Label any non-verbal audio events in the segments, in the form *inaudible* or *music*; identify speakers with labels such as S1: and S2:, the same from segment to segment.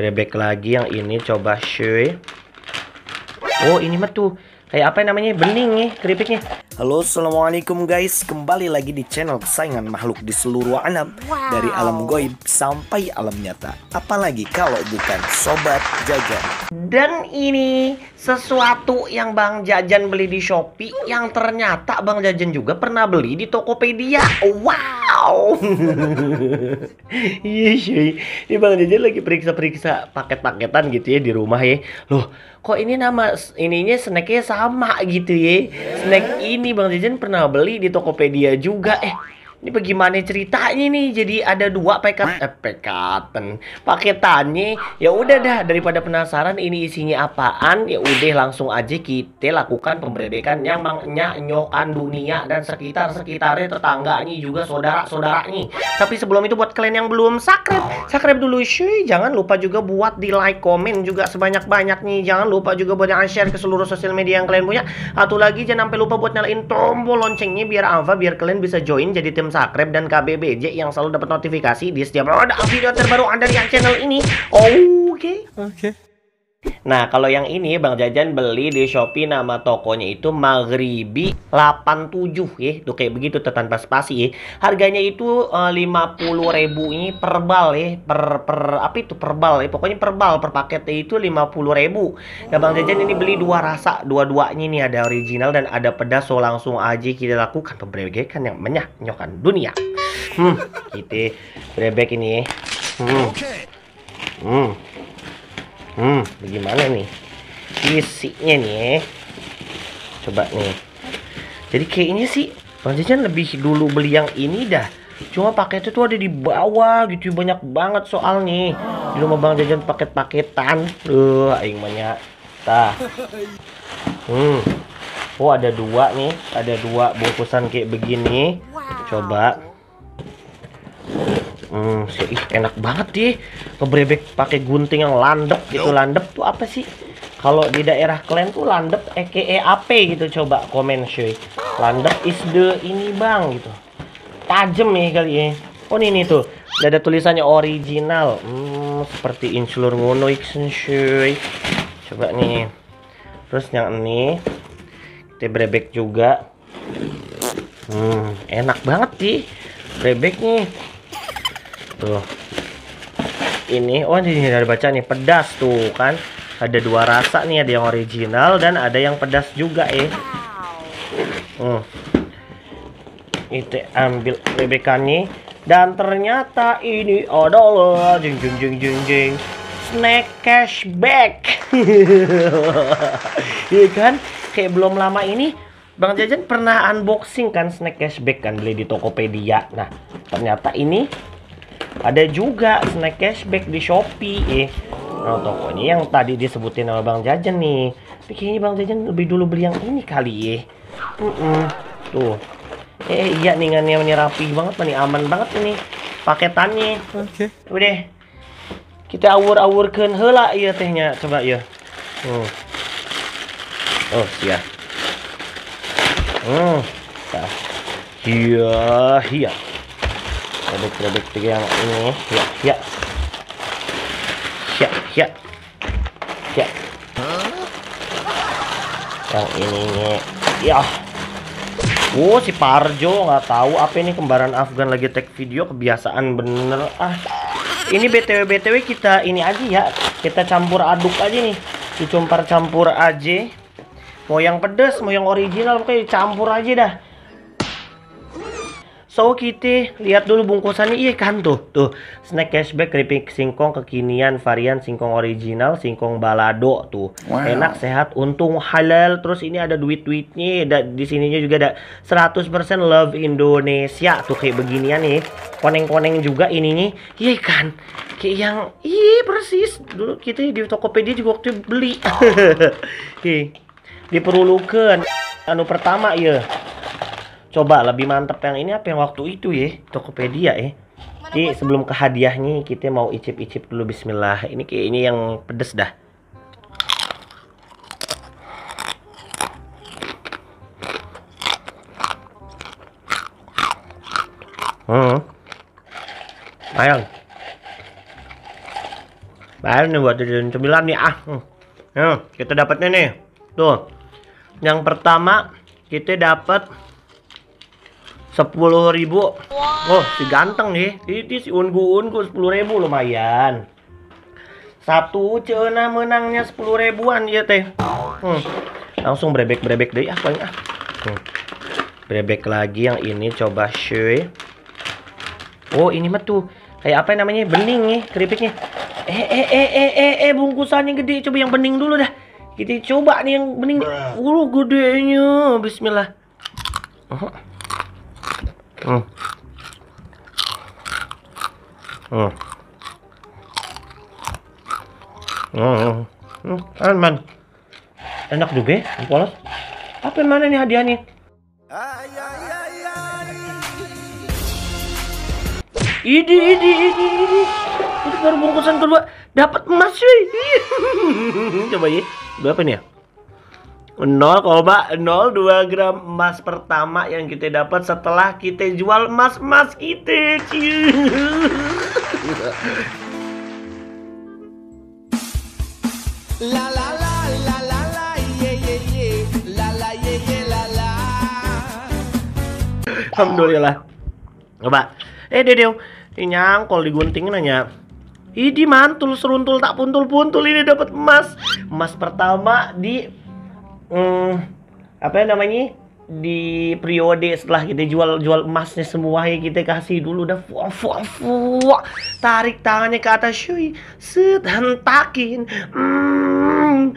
S1: Bebek lagi yang ini coba shui. Oh, ini mah tuh kayak apa namanya? Bening nih keripiknya. Halo, assalamualaikum guys. Kembali lagi di channel kesayangan makhluk di seluruh alam, wow. dari alam goib sampai alam nyata. Apalagi kalau bukan sobat jajan. Dan ini sesuatu yang Bang Jajan beli di Shopee yang ternyata Bang Jajan juga pernah beli di Tokopedia. Wow wow iya sih ini bang jajan lagi periksa-periksa paket-paketan gitu ya di rumah ya loh kok ini nama ininya snacknya sama gitu ya snack ini bang jajan pernah beli di tokopedia juga eh ini bagaimana ceritanya nih jadi ada dua pekat eh, pekaten paketannya ya udah dah daripada penasaran ini isinya apaan ya udah langsung aja kita lakukan pemberedekan yang mangnya nyokan dunia dan sekitar sekitarnya tetangganya juga saudara saudaranya tapi sebelum itu buat kalian yang belum subscribe subscribe dulu sih jangan lupa juga buat di like komen juga sebanyak banyaknya jangan lupa juga buat yang share ke seluruh sosial media yang kalian punya atau lagi jangan sampai lupa buat nyalain tombol loncengnya biar apa biar kalian bisa join jadi tim subscribe dan KBBJ yang selalu dapat notifikasi di setiap oh, ada video terbaru Anda di channel ini. Oke. Okay. Oke. Okay. Nah, kalau yang ini Bang Jajan beli di Shopee nama tokonya itu Maghribi 87 ya. Tuh kayak begitu tuh tanpa spasi ya. Harganya itu eh, puluh ribu ini per bal ya, per per apa itu per bal ya. Pokoknya per bal per paketnya itu 50 ribu Nah, Bang Jajan ini beli dua rasa, dua-duanya ini ada original dan ada pedas. So langsung aja kita lakukan pembrebekan yang menyaknyokan dunia. Hmm, kita gitu, brebek ini Hmm. Hmm hmm bagaimana nih isinya nih eh. coba nih jadi kayaknya sih Bang Jajan lebih dulu beli yang ini dah cuma paketnya tuh ada di bawah gitu banyak banget soal nih di rumah Bang Jajan paket-paketan loh aing banyak tah hmm oh ada dua nih ada dua bungkusan kayak begini coba Hmm, sih enak banget sih ngebrebek pakai gunting yang landep gitu. Landep tuh apa sih? Kalau di daerah kalian tuh landep EKE AP gitu coba komen cuy. Landep is the ini bang gitu. Tajem nih kali ya. Oh ini tuh. ada tulisannya original. Hmm, seperti insulur ngono cuy. Coba nih. Terus yang ini kita brebek juga. Hmm, enak banget sih brebeknya tuh ini oh ini ada baca nih pedas tuh kan ada dua rasa nih ada yang original dan ada yang pedas juga eh hmm. itu ambil bebek nih dan ternyata ini adalah jeng jeng jeng jeng jeng snack cashback *laughs* iya kan kayak belum lama ini Bang Jajan pernah unboxing kan snack cashback kan beli di Tokopedia nah ternyata ini ada juga snack cashback di Shopee eh. Nah, toko ini yang tadi disebutin sama Bang Jajan nih. Tapi kayaknya Bang Jajan lebih dulu beli yang ini kali ya. Eh. Mm -mm. Tuh. Eh iya nih ngannya ini rapi banget nih, aman banget ini paketannya. Oke. Okay. Udah. Kita awur awurkan hela iya tehnya coba ya. Hmm. Oh, iya. Hmm. Iya, iya produk-produk juga yang ini ya ya ya ya ya yang ininya ya Oh si Parjo nggak tahu apa ini kembaran Afgan lagi tag video kebiasaan bener ah ini btw btw kita ini aja ya kita campur aduk aja nih dicumpar campur aja mau yang pedes mau yang original pokoknya campur aja dah So kita lihat dulu bungkusannya iya kan tuh tuh snack cashback keripik singkong kekinian varian singkong original singkong balado tuh wow. enak sehat untung halal terus ini ada duit duitnya ada di sininya juga ada 100% love Indonesia tuh kayak beginian nih koneng koneng juga ini nih iya kan kayak yang iya persis dulu kita di Tokopedia juga waktu beli *laughs* oh. diperlukan anu pertama ya coba lebih mantep yang ini apa yang waktu itu ya Tokopedia ya jadi sebelum ke hadiahnya kita mau icip-icip dulu bismillah ini kayak ini yang pedes dah Hmm. Bayang. Baru nih buat jadi cemilan nih ah. Hmm. Ya, kita dapatnya nih. Tuh. Yang pertama kita dapat sepuluh ribu wow. oh si ganteng nih ini si ungu ungu sepuluh ribu lumayan satu cena menangnya sepuluh ribuan ya teh hmm. langsung brebek brebek deh ya paling ah? hmm. brebek lagi yang ini coba shui oh ini mah tuh kayak apa namanya bening nih keripiknya eh eh eh eh eh, eh bungkusannya gede coba yang bening dulu dah kita coba nih yang bening uh gedenya bismillah uh -huh. Oh. Oh. Oh. oh, Oh. Enak juga ya, polos. Apa yang mana nih hadiahnya? Idi, idi, idi, idi. Itu baru bungkusan kedua dapat emas cuy. *laughs* Coba ya, berapa nih ya? 0,02 gram emas pertama yang kita dapat setelah kita jual emas-emas kita. La la Alhamdulillah. Coba. Eh ini nyangkol gunting nanya. di mantul seruntul tak puntul-puntul ini dapat emas. Emas pertama di hmm, apa ya namanya di periode setelah kita jual jual emasnya semua ya kita kasih dulu udah fua, fua, fua. tarik tangannya ke atas shui set hentakin mm,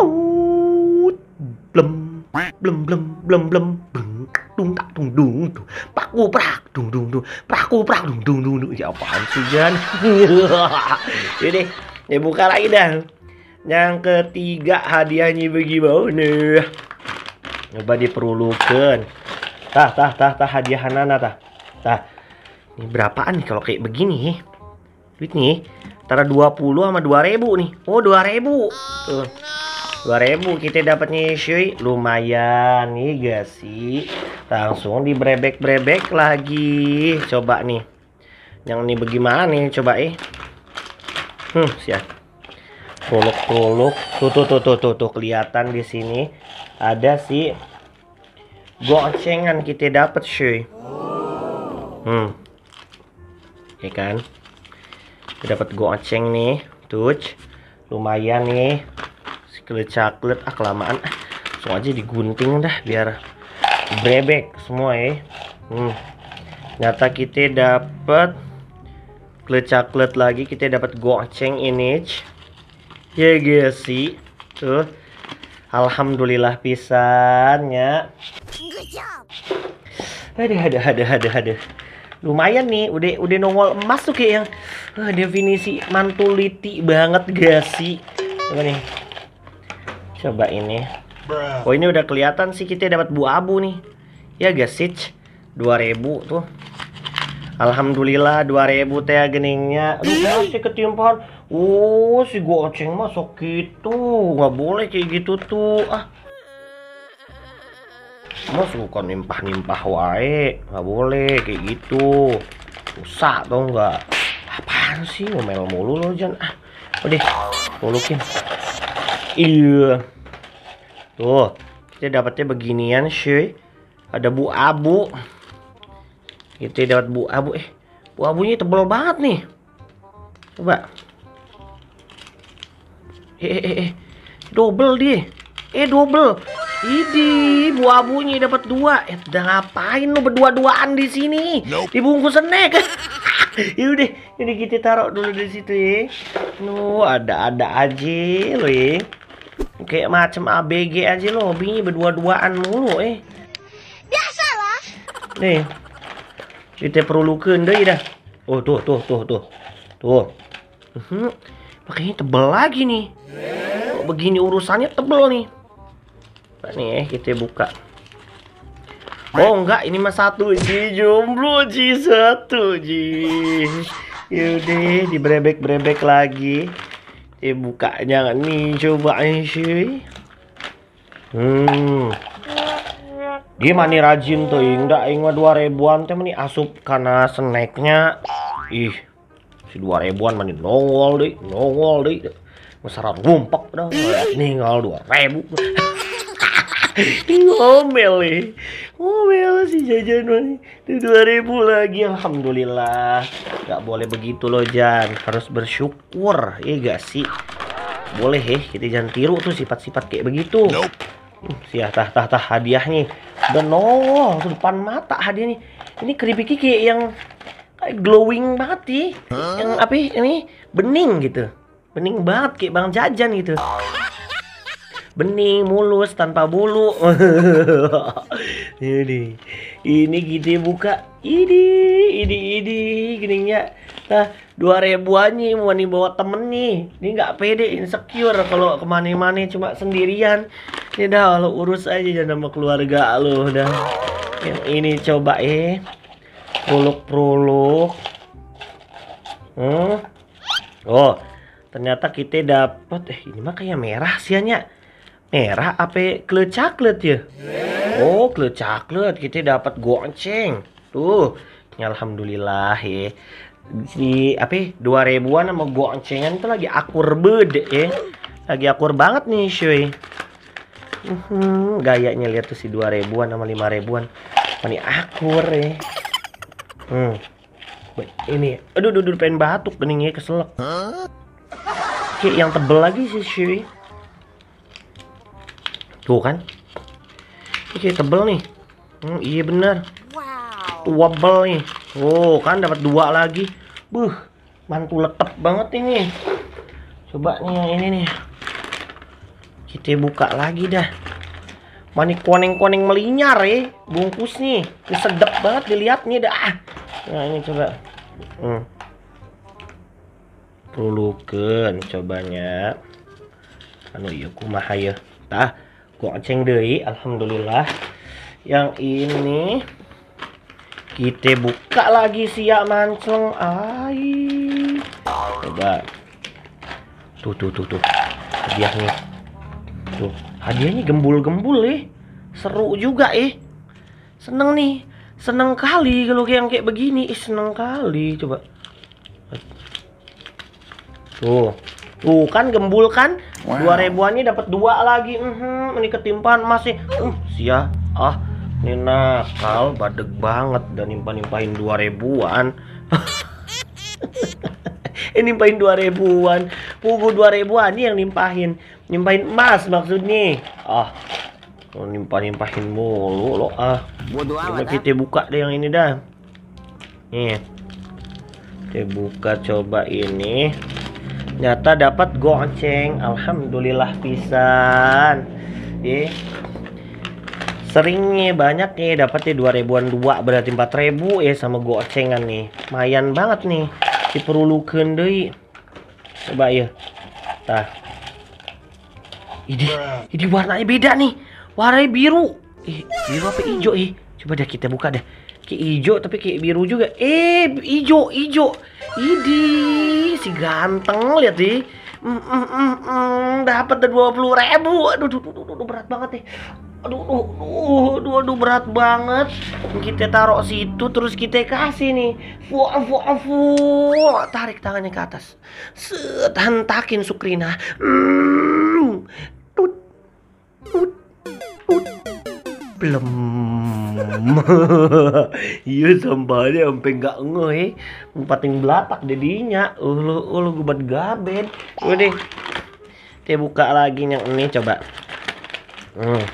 S1: out blem blem blem blem blem blem dung tak dung dung dung paku prak dung dung dung paku prak dung dung dung ya apaan sih Jan *laughs* ini ya buka lagi dah yang ketiga hadiahnya begini Coba diperlukan. Tah, tah, tah, tah hadiah Hanana tah. Tah. Ini berapaan nih kalau kayak begini? Duit nih antara 20 sama 2000 nih. Oh, 2000. Tuh. 2000 kita dapatnya cuy. Lumayan nih iya guys sih? Langsung dibrebek-brebek lagi. Coba nih. Yang ini bagaimana nih coba eh. Hmm, siap. Tuluk-tuluk. Tuh tuh tuh tuh tuh, tuh. kelihatan di sini ada si gocengan kita dapat cuy. Hmm. Ya kan? Kita dapat goceng nih. Tuh. Lumayan nih. Sekelit coklat ah kelamaan. Langsung aja digunting dah biar bebek semua ya. Hmm. Nyata kita dapat kelecaklet lagi kita dapat goceng ini ya gak sih tuh alhamdulillah pisannya ada ada ada ada ada lumayan nih udah udah nongol emas tuh kayak yang uh, definisi mantuliti banget gak sih coba nih coba ini oh ini udah kelihatan sih kita dapat bu abu nih ya gak sih 2000 tuh Alhamdulillah 2000 teh geningnya. Lu sih Oh, si goceng mah sok gitu. Nggak boleh kayak gitu tuh. Ah. Mas suka nimpah-nimpah wae. Nggak boleh kayak gitu. Usah tau nggak? Apaan sih ngomel mulu lo Jan? Ah, udah mulukin. Iya. Tuh, kita dapatnya beginian cuy. Ada bu abu. Kita dapat bu abu eh. Bu abunya tebel banget nih. Coba Eh, eh eh eh double dia eh double Idi, buah bunyi dapat dua. Eh, udah ngapain lu berdua-duaan di sini? Nope. Dibungkus snack. ya udah, ini kita taruh dulu di situ ya. Lu ada-ada aja lo ya. Kayak macam ABG aja lo, hobinya berdua-duaan mulu eh. Biasalah. Nih. Kita perlukan deh dah. Oh, tuh tuh tuh tuh. Tuh. Uh mhm. -huh makanya tebel lagi nih kok begini urusannya tebel nih nah, nih ya, kita buka oh enggak ini mah satu ji jomblo ji satu ji yaudah dibrebek brebek lagi eh jangan nih coba sih hmm gimana nih rajin tuh enggak ingat dua ribuan teh nih asup karena snacknya ih si dua ribuan mandi nongol deh nongol deh besar rumpak dah ninggal dua ribu *laughs* ngomel oh ngomel si jajan mani di dua ribu lagi alhamdulillah nggak boleh begitu loh Jan harus bersyukur ya gak sih boleh heh kita jangan tiru tuh sifat-sifat kayak begitu nope. Hmm, siah tah tah tah hadiahnya udah nongol depan mata hadiah nih ini keripik kayak yang glowing banget sih huh? yang apa ya, ini bening gitu bening banget kayak bang jajan gitu bening mulus tanpa bulu *laughs* ini ini gitu buka ini ini ini ya. nah dua ribuan nih mau nih bawa temen nih ini nggak pede insecure kalau kemana-mana cuma sendirian ini dah lo urus aja jangan sama keluarga lo Dan yang ini coba eh prolog-prolog hmm? oh ternyata kita dapat eh ini mah kayak merah sianya merah apa kle coklat ya oh kle coklat kita dapat gonceng tuh ya, alhamdulillah ya di apa dua ribuan sama goncengan itu lagi akur bede ya lagi akur banget nih cuy Uhum, mhm, gayanya lihat tuh si dua ribuan sama lima ribuan ini akur ya Hmm. Ini, aduh, aduh, aduh pengen batuk keningnya keselak. Huh? Oke, yang tebel lagi sih Shiri. Tuh kan? Oke, tebel nih. Hmm, iya benar. Wow. Wobble nih. Oh, kan dapat dua lagi. Buh, mantul letep banget ini. Coba nih yang ini nih. Kita buka lagi dah. Manik koneng-koneng melinyar ya. Eh. Bungkus nih. Ini sedap banget nih dah. Ah nah ini coba hmm. perlukan cobanya anu iya kumaha ya tah goceng deui alhamdulillah yang ini kita buka lagi siap mancung ai coba tuh tuh tuh tuh hadiahnya tuh hadiahnya gembul-gembul eh seru juga eh seneng nih seneng kali kalau yang kayak begini Ih, seneng kali coba tuh tuh kan gembul kan wow. dua ribuannya dapat dua lagi mm -hmm, ini ketimpan masih uh, sia ah ini nakal badeg banget dan nimpa nimpain dua ribuan ini *laughs* eh, nimpain dua ribuan pugu dua ribuan ini yang nimpahin nimpahin emas maksudnya ah kalau nimpah-nimpahin mulu lo ah. coba ah. Kita buka deh yang ini dah. Nih. Kita buka coba ini. Nyata dapat goceng. Alhamdulillah pisan. Ye. Seringnya banyak nih dapatnya dua ribuan dua berarti 4000 ya sama gocengan nih. Mayan banget nih. Diperlukan deui. Coba ya. Tah. Ini, nah. ini warnanya beda nih warnanya biru eh biru apa hijau eh coba deh kita buka deh kayak hijau tapi kayak biru juga eh hijau hijau ini si ganteng lihat deh hmm hmm hmm mm, mm, mm, mm dapat dua puluh ribu aduh, aduh, aduh, aduh berat banget deh aduh aduh, aduh, aduh, aduh berat banget. Kita taruh situ terus kita kasih nih. Fuh, fuh, fuh. Tarik tangannya ke atas. Set, hentakin Sukrina. Hmm. Tut. Tut. Belum. *laughs* Iya sambalnya sampai nggak ngeh, eh. yang belatak jadinya. Ulu uh, ulu uh, gubat gaben. Udah. Dia buka lagi yang ini coba. dia Hmm.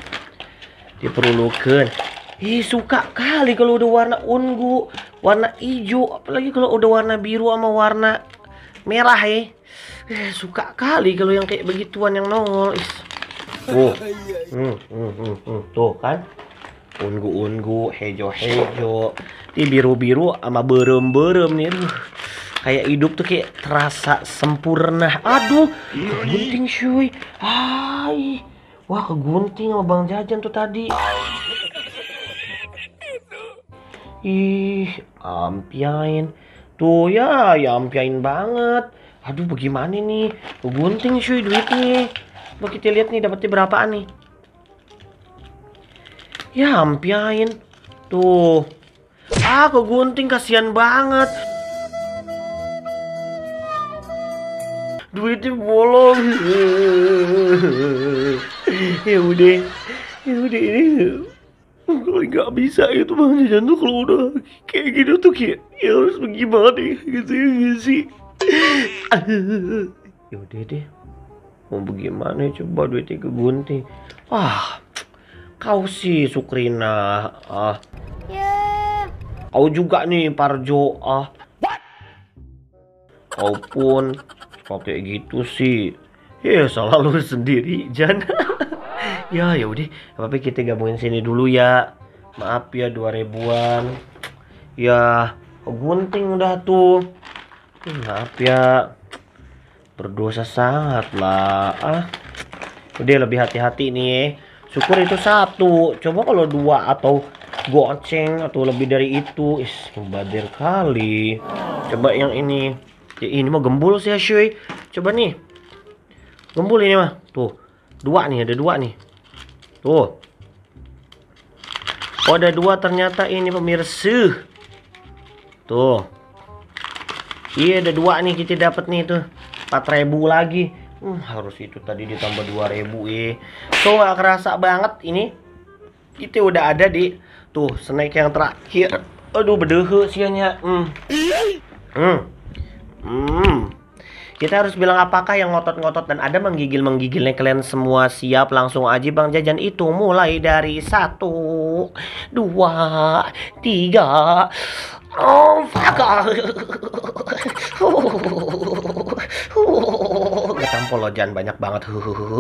S1: Diperlukan. Ih suka kali kalau udah warna ungu, warna hijau, apalagi kalau udah warna biru sama warna merah eh. eh suka kali kalau yang kayak begituan yang nongol. ih tuh *laughs* iya, iya. hmm, hmm, hmm, hmm. tuh kan ungu-ungu hejo-hejo ini biru-biru sama berem-berem nih aduh kayak hidup tuh kayak terasa sempurna aduh iya, gunting cuy hai wah kegunting sama bang jajan tuh tadi ih ampiain tuh ya ya ampiain banget aduh bagaimana nih kegunting cuy duitnya Coba kita lihat nih dapetnya berapaan nih. Ya ampiain. Tuh. Ah, gunting kasihan banget. Duitnya bolong. ya udah. Ya udah ini kalau nggak bisa itu bang jajan tuh kalau udah kayak gitu tuh kayak ya harus bagaimana ya, gitu ya gak sih. Yaudah deh mau bagaimana ya? coba duitnya kegunting wah kau sih Sukrina ah yeah. kau juga nih Parjo ah What? kau pun pakai gitu sih ya selalu *laughs* sendiri Jan *laughs* ya ya udah tapi kita gabungin sini dulu ya maaf ya dua ribuan ya gunting udah tuh maaf ya berdosa sangat ah udah lebih hati-hati nih syukur itu satu coba kalau dua atau goceng atau lebih dari itu is badir kali coba yang ini ya, ini mah gembul sih Shui coba nih gembul ini mah tuh dua nih ada dua nih tuh oh ada dua ternyata ini pemirsa tuh iya ada dua nih kita dapat nih tuh empat ribu lagi hmm, harus itu tadi ditambah dua 2000 eh so nggak kerasa banget ini itu udah ada di tuh snack yang terakhir aduh bedehe sianya hmm. hmm hmm kita harus bilang apakah yang ngotot-ngotot dan ada menggigil-menggigilnya kalian semua siap langsung aja Bang Jajan itu mulai dari satu, dua, tiga. Oh fuck. Ketampol loh jangan banyak banget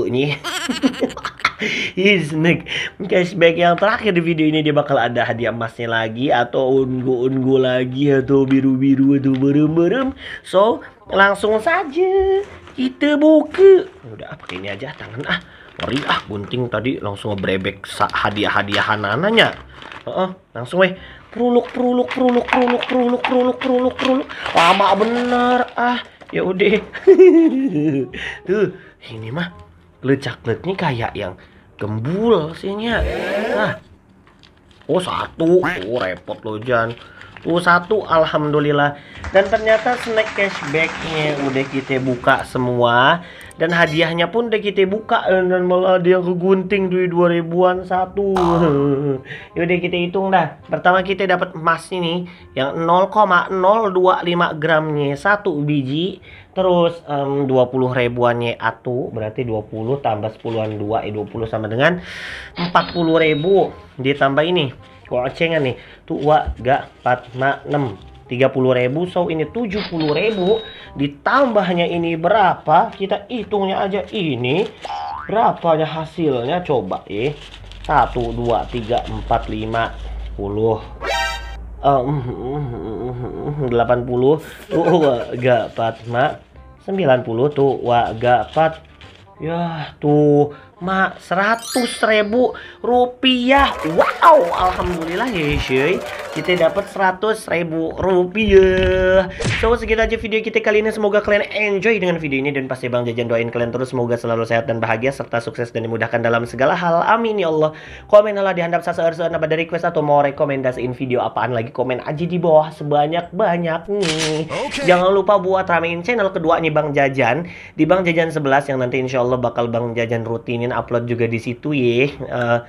S1: ini. Isnik cashback yang terakhir di video ini dia bakal ada hadiah emasnya lagi atau ungu-ungu lagi atau biru-biru atau berem-berem. So langsung saja kita buka udah pakai ini aja tangan ah ngeri ah gunting tadi langsung ngebrebek hadiah hadiahan ananya uh -uh, langsung weh peruluk peruluk peruluk peruluk peruluk peruluk peruluk peruluk lama bener ah ya udah *laughs* tuh ini mah lecak lecaknya kayak yang gembul sihnya ah oh satu oh repot loh Jan U1 Alhamdulillah dan ternyata snack cashbacknya udah kita buka semua dan hadiahnya pun udah kita buka dan malah dia yang kegunting duit 2000-an satu *laughs* ya udah kita hitung dah pertama kita dapat emas ini yang 0,025 gramnya satu biji terus um, 20 ribuannya atu berarti 20 tambah 10-an 2 eh 20 sama dengan 40 ribu ditambah ini gocengan nih tuh wa gak empat mak enam tiga puluh ribu so ini tujuh puluh ribu ditambahnya ini berapa kita hitungnya aja ini berapanya hasilnya coba ya satu dua tiga empat lima puluh eh, mm, mm, mm, delapan puluh tuh gak mak sembilan puluh tuh gak 4 ya tuh ma seratus ribu rupiah wow alhamdulillah ya cuy kita dapat seratus ribu rupiah so segitu aja video kita kali ini semoga kalian enjoy dengan video ini dan pasti bang jajan doain kalian terus semoga selalu sehat dan bahagia serta sukses dan dimudahkan dalam segala hal amin ya Allah komen lah di dihandap sasaur apa dari request atau mau rekomendasiin video apaan lagi komen aja di bawah sebanyak banyak nih jangan lupa buat ramein channel kedua nih bang jajan di bang jajan 11 yang nanti insya Allah bakal bang jajan rutinin Jajan upload juga di situ ya. Uh,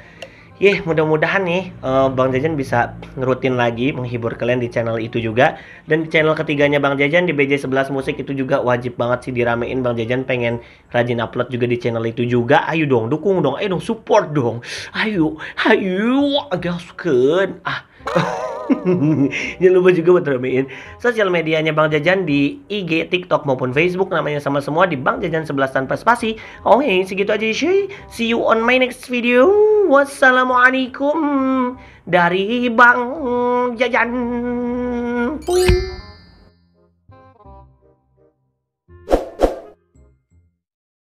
S1: Yeh, mudah-mudahan nih uh, Bang Jajan bisa rutin lagi menghibur kalian di channel itu juga. Dan di channel ketiganya Bang Jajan di BJ11 Musik itu juga wajib banget sih diramein Bang Jajan pengen rajin upload juga di channel itu juga. Ayo dong, dukung dong, ayo dong support dong. Ayo, ayo, gaskeun. Ah. *laughs* *laughs* Jangan lupa juga buat ramein sosial medianya Bang Jajan di IG, TikTok maupun Facebook namanya sama semua di Bang Jajan 11 tanpa spasi. Oke, okay, segitu aja sih, See you on my next video. Wassalamualaikum dari Bang Jajan. Puing.